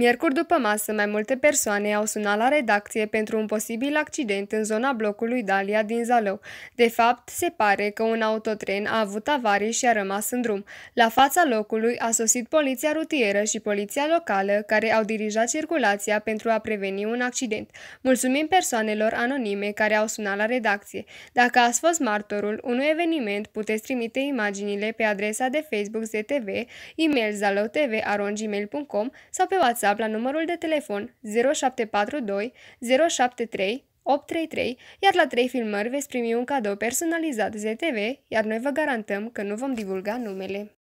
Miercuri după masă, mai multe persoane au sunat la redacție pentru un posibil accident în zona blocului Dalia din Zalău. De fapt, se pare că un autotren a avut avarii și a rămas în drum. La fața locului a sosit poliția rutieră și poliția locală, care au dirijat circulația pentru a preveni un accident. Mulțumim persoanelor anonime care au sunat la redacție. Dacă ați fost martorul unui eveniment, puteți trimite imaginile pe adresa de Facebook ZTV, e-mail sau pe WhatsApp WhatsApp la numărul de telefon 0742 073 833, iar la 3 filmări veți primi un cadou personalizat ZTV, iar noi vă garantăm că nu vom divulga numele.